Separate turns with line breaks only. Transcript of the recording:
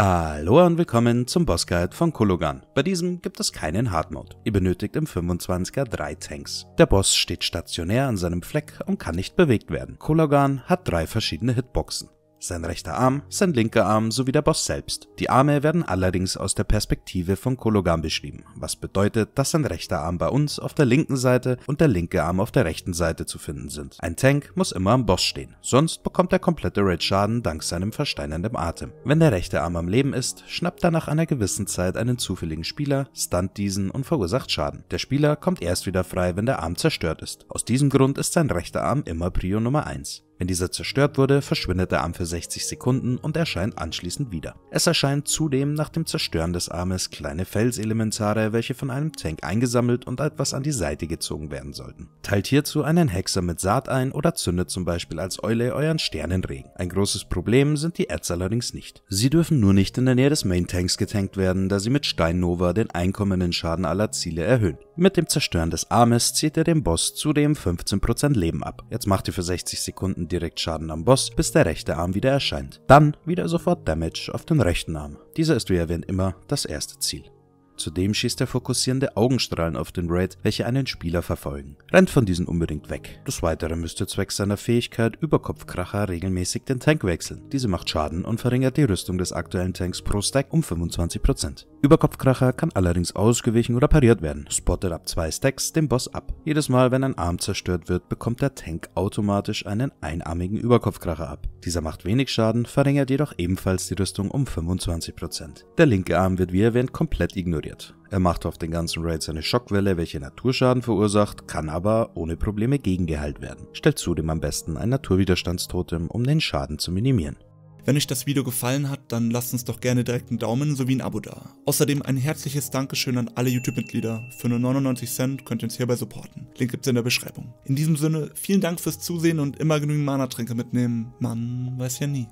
Hallo und willkommen zum Boss Guide von Kologan. Bei diesem gibt es keinen Hardmode. Ihr benötigt im 25er drei Tanks. Der Boss steht stationär an seinem Fleck und kann nicht bewegt werden. Kologan hat drei verschiedene Hitboxen sein rechter Arm, sein linker Arm sowie der Boss selbst. Die Arme werden allerdings aus der Perspektive von Kologan beschrieben, was bedeutet, dass sein rechter Arm bei uns auf der linken Seite und der linke Arm auf der rechten Seite zu finden sind. Ein Tank muss immer am Boss stehen, sonst bekommt er komplette red schaden dank seinem versteinernden Atem. Wenn der rechte Arm am Leben ist, schnappt er nach einer gewissen Zeit einen zufälligen Spieler, stunt diesen und verursacht Schaden. Der Spieler kommt erst wieder frei, wenn der Arm zerstört ist. Aus diesem Grund ist sein rechter Arm immer Prio Nummer 1. Wenn dieser zerstört wurde, verschwindet der Arm für 60 Sekunden und erscheint anschließend wieder. Es erscheinen zudem nach dem Zerstören des Armes kleine Felselementare, welche von einem Tank eingesammelt und etwas an die Seite gezogen werden sollten. Teilt hierzu einen Hexer mit Saat ein oder zündet zum Beispiel als Eule euren Sternenregen. Ein großes Problem sind die Erz allerdings nicht. Sie dürfen nur nicht in der Nähe des Main Tanks getankt werden, da sie mit Steinnova den einkommenden Schaden aller Ziele erhöhen. Mit dem Zerstören des Armes zieht er dem Boss zudem 15% Leben ab. Jetzt macht ihr für 60 Sekunden direkt Schaden am Boss, bis der rechte Arm wieder erscheint. Dann wieder sofort Damage auf den rechten Arm. Dieser ist wie erwähnt immer das erste Ziel. Zudem schießt er fokussierende Augenstrahlen auf den Raid, welche einen Spieler verfolgen. Rennt von diesen unbedingt weg. Des Weiteren müsste zwecks seiner Fähigkeit Überkopfkracher regelmäßig den Tank wechseln. Diese macht Schaden und verringert die Rüstung des aktuellen Tanks pro Stack um 25%. Überkopfkracher kann allerdings ausgewichen oder pariert werden, spottet ab zwei Stacks den Boss ab. Jedes Mal, wenn ein Arm zerstört wird, bekommt der Tank automatisch einen einarmigen Überkopfkracher ab. Dieser macht wenig Schaden, verringert jedoch ebenfalls die Rüstung um 25%. Der linke Arm wird wie erwähnt komplett ignoriert explodiert. Er macht auf den ganzen Raids eine Schockwelle, welche Naturschaden verursacht, kann aber ohne Probleme gegengeheilt werden. Stellt zudem am besten ein Naturwiderstandstotem, um den Schaden zu minimieren. Wenn
euch das Video gefallen hat, dann lasst uns doch gerne direkt einen Daumen sowie ein Abo da. Außerdem ein herzliches Dankeschön an alle YouTube-Mitglieder. Für nur 99 Cent könnt ihr uns hierbei supporten. Link gibt's in der Beschreibung. In diesem Sinne, vielen Dank fürs Zusehen und immer genügend Mana-Tränke mitnehmen. Man weiß ja nie.